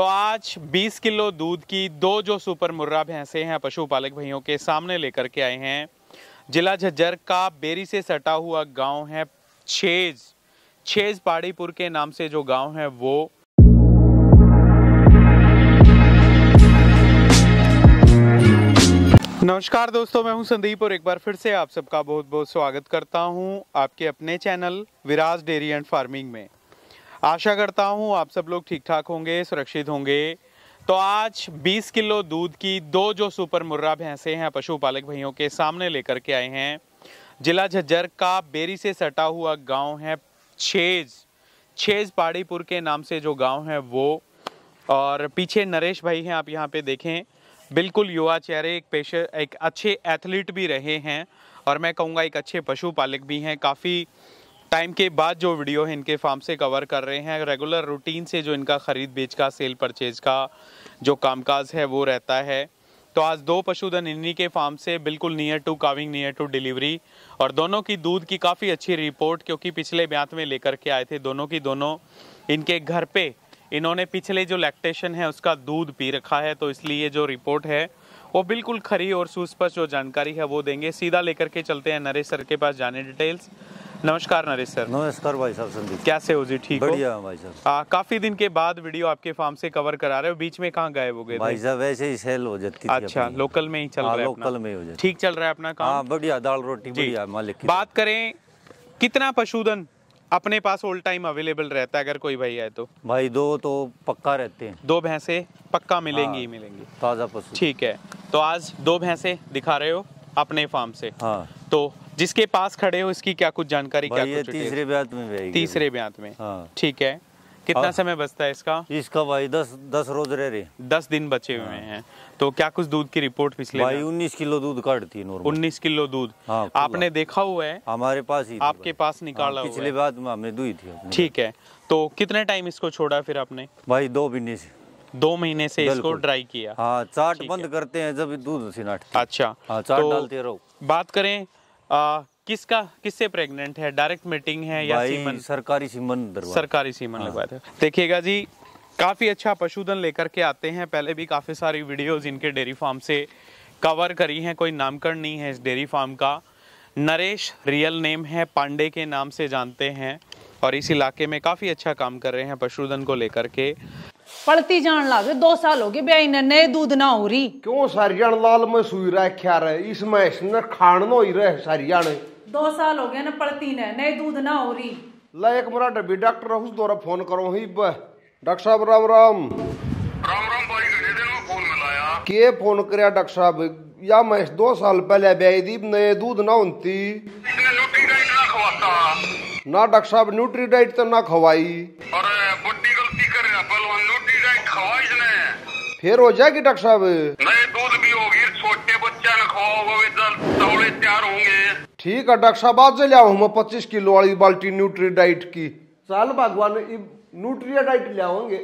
तो आज 20 किलो दूध की दो जो सुपर मुर्रा भैंसे हैं पशुपालक भाइयों के सामने लेकर के आए हैं जिला झज्जर का बेरी से सटा हुआ गांव है छेज छेज पाड़ीपुर के नाम से जो गांव है वो नमस्कार दोस्तों मैं हूं संदीप और एक बार फिर से आप सबका बहुत बहुत स्वागत करता हूं आपके अपने channel Viraj dairy and farming में आशा करता हूँ आप सब लोग ठीक ठाक होंगे सुरक्षित होंगे तो आज 20 किलो दूध की दो जो सुपर मुर्रा भैंसे हैं पशुपालक भाइयों के सामने लेकर के आए हैं जिला झज्जर का बेरी से सटा हुआ गांव है छेज छेज पहाड़ीपुर के नाम से जो गांव है वो और पीछे नरेश भाई हैं आप यहाँ पे देखें बिल्कुल युवा चेहरे एक पेशे एक अच्छे एथलीट भी रहे हैं और मैं कहूँगा एक अच्छे पशुपालक भी हैं काफ़ी टाइम के बाद जो वीडियो है इनके फार्म से कवर कर रहे हैं रेगुलर रूटीन से जो इनका ख़रीद बेच का सेल परचेज का जो कामकाज है वो रहता है तो आज दो पशुधन इन्हीं के फार्म से बिल्कुल near to calving near to delivery और दोनों की दूध की काफ़ी अच्छी रिपोर्ट क्योंकि पिछले ब्यांत में लेकर के आए थे दोनों की दोनों इनके घर पे इन्होंने पिछले जो लैक्टेशन है उसका दूध पी रखा है तो इसलिए जो रिपोर्ट है वो बिल्कुल खरी और सुस्पष्ट जो जानकारी है वो देंगे सीधा लेकर के चलते हैं नरेश सर के पास जाने डिटेल्स नमस्कार नरेश सर नमस्कार भाई साहब संदीप कैसे हो जी ठीक बढ़िया भाई साहब काफी दिन के बाद वीडियो आपके फार्म से कवर करा रहे हो बीच में कहाँ गायब हो गए भाई साहब वैसे ही सेल हो जाती अच्छा लोकल में ही चल हाँ, रहा है लोकल में हो जाती ठीक चल रहा है अपना काम हाँ, बढ़िया दाल रोटी बढ़िया मालिक बात करें कितना पशुधन अपने पास ऑल टाइम अवेलेबल रहता है अगर कोई भाई आए तो भाई दो तो पक्का रहते हैं दो भैंसे पक्का मिलेंगी हाँ, ही मिलेंगी ताज़ा पशु ठीक है तो आज दो भैंसे दिखा रहे हो अपने फार्म से हाँ तो जिसके पास खड़े हो इसकी क्या कुछ जानकारी क्या कुछ तीसरे ब्यात में तीसरे ब्यात में हाँ। ठीक है कितना हाँ। समय बचता है इसका इसका भाई दस दस रोज रह रहे दस दिन बचे हुए हाँ। हैं तो क्या कुछ दूध की रिपोर्ट पिछले भाई उन्नीस किलो दूध काटती है उन्नीस किलो दूध हाँ, आपने देखा हुआ है हमारे पास ही आपके पास निकाला हाँ, पिछले बाद में हमने दुई थी ठीक है तो कितने टाइम इसको छोड़ा फिर आपने भाई दो महीने से दो महीने से इसको ड्राई किया हाँ चाट बंद करते हैं जब दूध से अच्छा हाँ, चाट तो डालते रहो बात करें आ, किसका किससे प्रेग्नेंट है डायरेक्ट मीटिंग है या सीमन सरकारी सीमन सरकारी सीमन लगवाते हाँ। हैं देखिएगा जी काफ़ी अच्छा पशुधन लेकर के आते हैं पहले भी काफ़ी सारी वीडियोस इनके डेयरी फार्म से कवर करी हैं कोई नामकरण नहीं है इस डेयरी फार्म का नरेश रियल नेम है पांडे के नाम से जानते हैं और इस इलाके में काफ़ी अच्छा काम कर रहे हैं पशुधन को लेकर के पलती जान लागे दो साल हो गए ब्याई ने नए दूध ना हो रही क्यों सरियाण लाल में सुई रखा रहे इसमें इसने ने खान नो ही रहे सरियाण दो साल हो गए ना पलती ने नए दूध ना हो रही ला एक मेरा डबी डॉक्टर हाउस द्वारा फोन करो ही डॉक्टर साहब राम राम राम राम भाई घड़ी देर फोन मिलाया के फोन करया डॉक्टर साहब या महेश दो साल पहले ब्याई दी नए दूध ना होती ना डॉक्टर साहब न्यूट्री डाइट तो ना खवाई और फिर हो जाएगी डॉक्टर साहब दूध भी होगी छोटे तैयार होंगे ठीक है डॉक्टर साहब आज ले आओ हमें पच्चीस किलो वाली बाल्टी न्यूट्री डाइट की चल भगवान न्यूट्री डाइट ले आओगे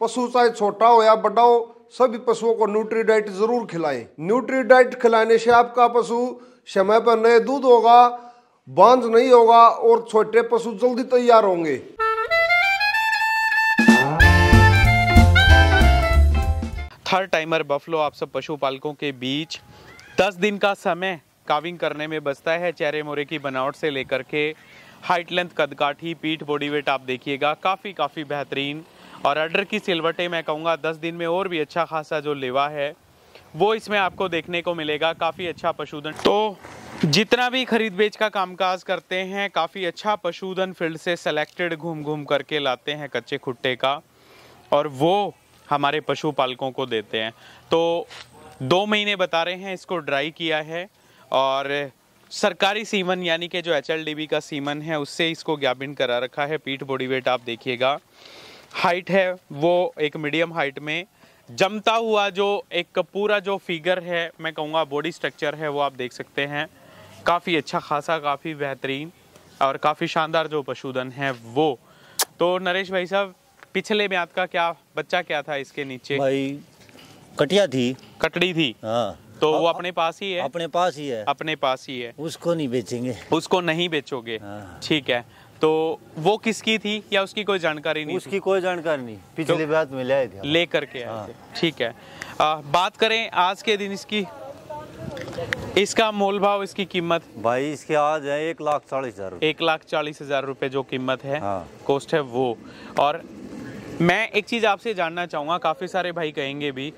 पशु चाहे छोटा हो या बड़ा हो सभी पशुओं को न्यूट्री डाइट जरूर खिलाए न्यूट्री डाइट खिलाने से आपका पशु समय पर नए दूध होगा बांझ नहीं होगा और छोटे पशु जल्दी तैयार होंगे हर टाइमर बफलो आप सब पशुपालकों के बीच दस दिन का समय काविंग करने में बचता है चेहरे मोरे की बनावट से लेकर के हाइट लेंथ कदकाठी पीठ बॉडी वेट आप देखिएगा काफ़ी काफ़ी बेहतरीन और अर्डर की सिलवटें मैं कहूँगा दस दिन में और भी अच्छा खासा जो लेवा है वो इसमें आपको देखने को मिलेगा काफ़ी अच्छा पशुधन तो जितना भी खरीद बेच का कामकाज करते हैं काफ़ी अच्छा पशुधन फील्ड से सेलेक्टेड घूम घूम करके लाते हैं कच्चे खुट्टे का और वो हमारे पशुपालकों को देते हैं तो दो महीने बता रहे हैं इसको ड्राई किया है और सरकारी सीमन यानी कि जो एच का सीमन है उससे इसको गाबिन करा रखा है पीठ बॉडी वेट आप देखिएगा हाइट है वो एक मीडियम हाइट में जमता हुआ जो एक पूरा जो फिगर है मैं कहूँगा बॉडी स्ट्रक्चर है वो आप देख सकते हैं काफ़ी अच्छा खासा काफ़ी बेहतरीन और काफ़ी शानदार जो पशुधन है वो तो नरेश भाई साहब पिछले में आपका क्या बच्चा क्या था इसके नीचे भाई कटिया थी कटड़ी थी हाँ तो आ, वो अपने पास ही है अपने पास ही है अपने पास ही है उसको नहीं बेचेंगे उसको नहीं बेचोगे हाँ। ठीक हाँ। है तो वो किसकी थी या उसकी कोई जानकारी नहीं उसकी कोई जानकारी नहीं पिछले तो बात में ले थे ले करके हाँ। ठीक है बात करें आज के दिन इसकी इसका मोल भाव इसकी कीमत भाई इसके आज है एक लाख चालीस हजार एक लाख चालीस हजार रूपए जो कीमत है हाँ। कोस्ट है वो और मैं एक चीज़ आपसे जानना चाहूँगा काफ़ी सारे भाई कहेंगे भी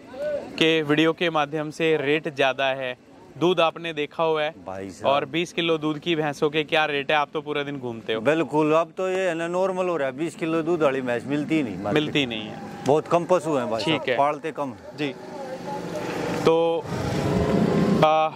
कि वीडियो के माध्यम से रेट ज़्यादा है दूध आपने देखा हुआ है और 20 किलो दूध की भैंसों के क्या रेट है आप तो पूरा दिन घूमते हो बिल्कुल अब तो ये है ना नॉर्मल हो रहा है 20 किलो दूध वाली भैंस मिलती नहीं मिलती नहीं है बहुत कम पशु हैं भाई ठीक है पालते कम जी तो आ,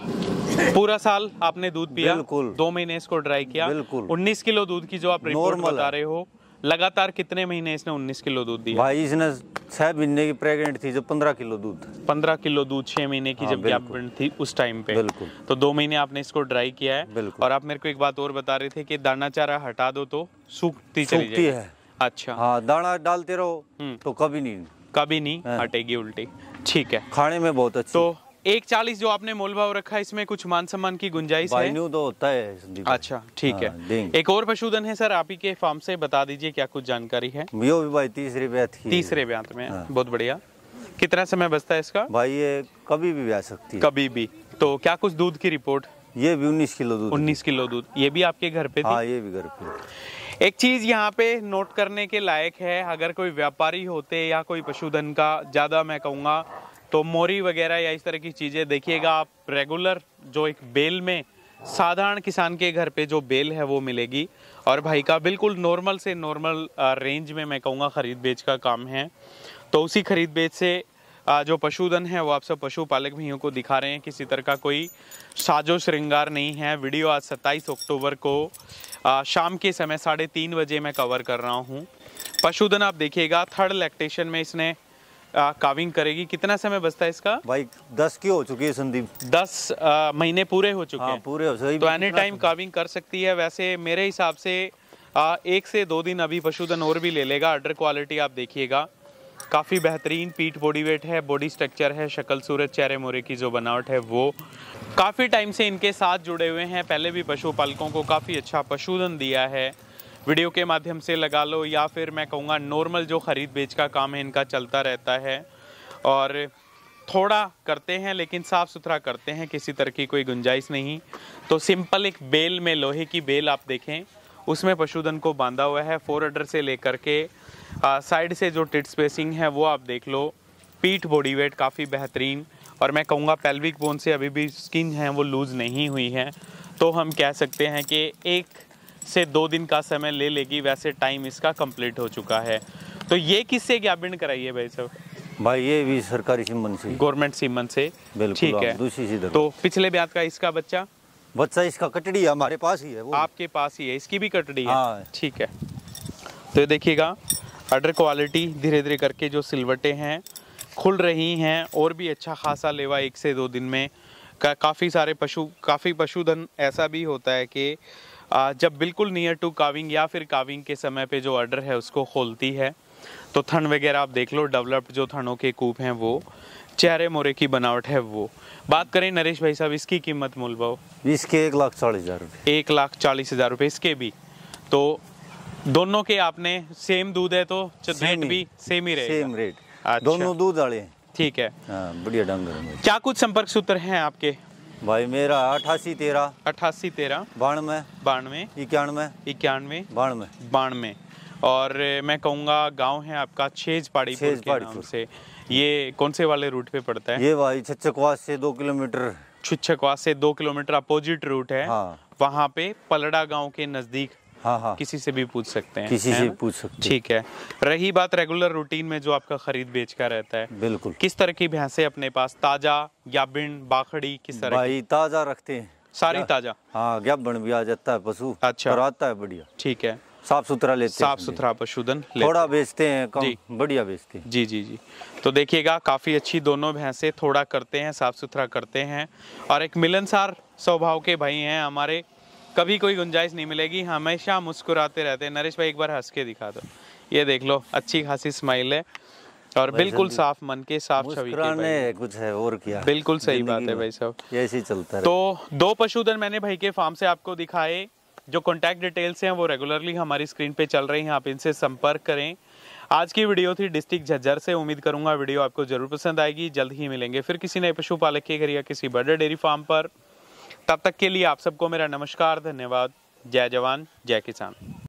पूरा साल आपने दूध पिया बिल्कुल दो महीने इसको ड्राई किया बिल्कुल उन्नीस किलो दूध की जो आप रिपोर्ट बता रहे हो लगातार कितने महीने इसने 19 किलो दूध दिया भाई इसने छह महीने की प्रेग्नेंट थी जब 15 किलो दूध 15 किलो दूध छह महीने की हाँ, जब गैप थी उस टाइम पे बिल्कुल तो दो महीने आपने इसको ड्राई किया है बिल्कुल और आप मेरे को एक बात और बता रहे थे कि दाना चारा हटा दो तो सूखती चली है अच्छा हाँ दाना डालते रहो हम्म। तो कभी नहीं कभी नहीं हाँ। हटेगी उल्टी ठीक है खाने में बहुत अच्छी तो एक चालीस जो आपने मोल भाव रखा है इसमें कुछ मान सम्मान की गुंजाइश है तो होता है अच्छा ठीक है हाँ, एक और पशुधन है सर आप ही के फार्म से बता दीजिए क्या कुछ जानकारी है यो भी भाई तीसरे ब्यात तीसरे ब्यात में हाँ। बहुत बढ़िया कितना समय बचता है इसका भाई ये कभी भी ब्या सकती है कभी भी तो क्या कुछ दूध की रिपोर्ट ये भी उन्नीस किलो दूध उन्नीस किलो दूध ये भी आपके घर पे हाँ ये भी घर पे एक चीज यहाँ पे नोट करने के लायक है अगर कोई व्यापारी होते या कोई पशुधन का ज्यादा मैं कहूँगा तो मोरी वगैरह या इस तरह की चीज़ें देखिएगा आप रेगुलर जो एक बेल में साधारण किसान के घर पे जो बेल है वो मिलेगी और भाई का बिल्कुल नॉर्मल से नॉर्मल रेंज में मैं कहूँगा ख़रीद बेच का काम है तो उसी ख़रीद बेच से जो पशुधन है वो आप सब पशुपालक भाइयों को दिखा रहे हैं किसी तरह का कोई साजो श्रृंगार नहीं है वीडियो आज 27 अक्टूबर को शाम के समय साढ़े तीन बजे मैं कवर कर रहा हूँ पशुधन आप देखिएगा थर्ड लैक्टेशन में इसने काविंग करेगी कितना समय बचता है इसका भाई दस की हो चुकी है संदीप दस आ, महीने पूरे हो चुके हाँ, हैं पूरे हो चुके तो एनी टाइम काविंग कर सकती है वैसे मेरे हिसाब से आ, एक से दो दिन अभी पशुधन और भी ले लेगा अर्डर क्वालिटी आप देखिएगा काफ़ी बेहतरीन पीठ बॉडी वेट है बॉडी स्ट्रक्चर है शक्ल सूरत चेहरे मोरे की जो बनावट है वो काफ़ी टाइम से इनके साथ जुड़े हुए हैं पहले भी पशुपालकों को काफ़ी अच्छा पशुधन दिया है वीडियो के माध्यम से लगा लो या फिर मैं कहूँगा नॉर्मल जो ख़रीद बेच का काम है इनका चलता रहता है और थोड़ा करते हैं लेकिन साफ़ सुथरा करते हैं किसी तरह की कोई गुंजाइश नहीं तो सिंपल एक बेल में लोहे की बेल आप देखें उसमें पशुधन को बांधा हुआ है फोर अडर से लेकर के साइड से जो टिट स्पेसिंग है वो आप देख लो पीठ बॉडी वेट काफ़ी बेहतरीन और मैं कहूँगा पेल्विक बोन से अभी भी स्किन है वो लूज़ नहीं हुई है तो हम कह सकते हैं कि एक से दो दिन का समय ले लेगी वैसे टाइम इसका कंप्लीट हो चुका है तो ये किससे ज्ञापन कराई है भाई साहब भाई ये भी सरकारी सीमन से गवर्नमेंट सीमन से ठीक है दूसरी सीधर तो पिछले ब्याज का इसका बच्चा बच्चा इसका कटड़ी है हमारे पास ही है वो आपके पास ही है इसकी भी कटड़ी है हाँ। ठीक है तो देखिएगा अडर क्वालिटी धीरे धीरे करके जो सिलवटे हैं खुल रही हैं और भी अच्छा खासा लेवा एक से दो दिन में का काफ़ी सारे पशु काफ़ी पशुधन ऐसा भी होता है कि जब बिल्कुल नियर टू काविंग या फिर काविंग के समय पे जो अर्डर है उसको खोलती है तो थन वगैरह आप देख लो डेवलप्ड जो थनों के कूप हैं वो चेहरे मोरे की बनावट है वो बात करें नरेश भाई साहब इसकी कीमत मूल भाव इसके एक लाख चालीस हज़ार रुपये एक लाख चालीस हज़ार रुपये इसके भी तो दोनों के आपने सेम दूध है तो रेट भी सेम ही रहेगा सेम रेट अच्छा। दोनों दूध वाले ठीक है हाँ, बढ़िया डंगर क्या कुछ संपर्क सूत्र हैं आपके भाई मेरा अठासी तेरह अठासी तेरह बानवे बानवे इक्यानवे इक्यानवे बानवे बानवे और मैं कहूँगा गांव है आपका छेज पाड़ी छेज नाम से ये कौन से वाले रूट पे पड़ता है ये भाई छचकवास से दो किलोमीटर छुच्छकवास से दो किलोमीटर अपोजिट रूट है हाँ। वहाँ पे पलड़ा गांव के नज़दीक हाँ, हाँ किसी से भी पूछ सकते हैं किसी है? से पूछ सकते ठीक है रही बात रेगुलर रूटीन में जो आपका खरीद बेच का रहता है बिल्कुल किस तरह की भैंसे अपने पास ताजा या बिन बाखड़ी किस तरह भाई ताजा रखते हैं सारी ताजा हाँ बन भी आ जाता है पशु अच्छा और आता है बढ़िया ठीक है साफ सुथरा लेते हैं साफ सुथरा पशुधन थोड़ा बेचते हैं कम बढ़िया बेचते हैं जी जी जी तो देखिएगा काफ़ी अच्छी दोनों भैंसे थोड़ा करते हैं साफ सुथरा करते हैं और एक मिलनसार स्वभाव के भाई हैं हमारे कभी कोई गुंजाइश नहीं मिलेगी हमेशा मुस्कुराते रहते हैं नरेश भाई एक बार हंस के दिखा दो ये देख लो अच्छी खासी स्माइल है और बिल्कुल साफ मन के साफ छवि कुछ है और क्या बिल्कुल सही बात है भाई साहब ऐसे चलता तो दो पशुधन मैंने भाई के फार्म से आपको दिखाए जो कॉन्टैक्ट डिटेल्स हैं वो रेगुलरली हमारी स्क्रीन पे चल रही हैं आप इनसे संपर्क करें आज की वीडियो थी डिस्ट्रिक्ट झज्जर से उम्मीद करूंगा वीडियो आपको जरूर पसंद आएगी जल्द ही मिलेंगे फिर किसी नए पशुपालक के घर या किसी बड़े डेयरी फार्म पर तब तक के लिए आप सबको मेरा नमस्कार धन्यवाद जय जवान जय किसान